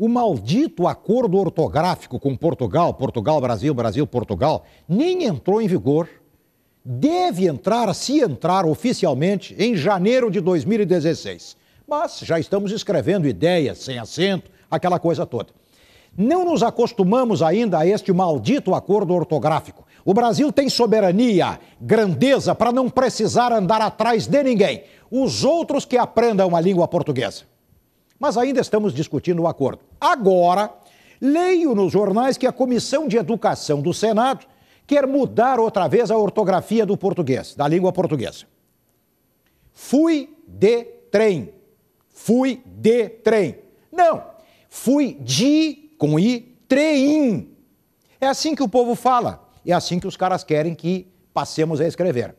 O maldito acordo ortográfico com Portugal, Portugal, Brasil, Brasil, Portugal, nem entrou em vigor. Deve entrar, se entrar oficialmente, em janeiro de 2016. Mas já estamos escrevendo ideias sem acento, aquela coisa toda. Não nos acostumamos ainda a este maldito acordo ortográfico. O Brasil tem soberania, grandeza para não precisar andar atrás de ninguém. Os outros que aprendam a língua portuguesa. Mas ainda estamos discutindo o acordo. Agora, leio nos jornais que a Comissão de Educação do Senado quer mudar outra vez a ortografia do português, da língua portuguesa. Fui de trem. Fui de trem. Não, fui de, com i, trem. É assim que o povo fala. É assim que os caras querem que passemos a escrever.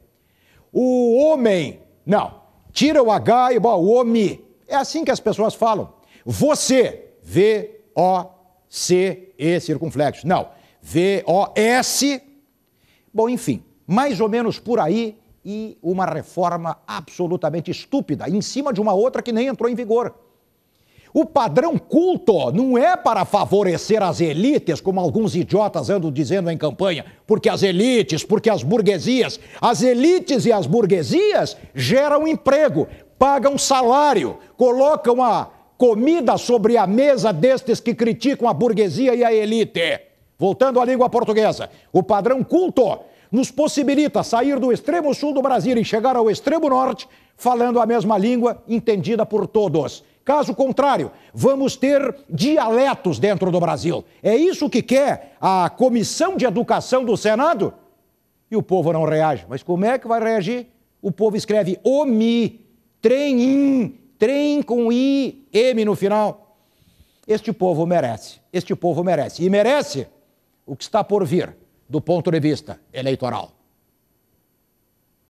O homem, não, tira o H e bom, o homem. É assim que as pessoas falam. Você, V-O-C-E circunflexo. Não, V-O-S. Bom, enfim, mais ou menos por aí e uma reforma absolutamente estúpida, em cima de uma outra que nem entrou em vigor. O padrão culto não é para favorecer as elites, como alguns idiotas andam dizendo em campanha, porque as elites, porque as burguesias, as elites e as burguesias geram emprego paga um salário, colocam a comida sobre a mesa destes que criticam a burguesia e a elite. Voltando à língua portuguesa, o padrão culto nos possibilita sair do extremo sul do Brasil e chegar ao extremo norte falando a mesma língua entendida por todos. Caso contrário, vamos ter dialetos dentro do Brasil. É isso que quer a Comissão de Educação do Senado? E o povo não reage. Mas como é que vai reagir? O povo escreve OMI Trem, trem com I, M no final. Este povo merece, este povo merece. E merece o que está por vir do ponto de vista eleitoral.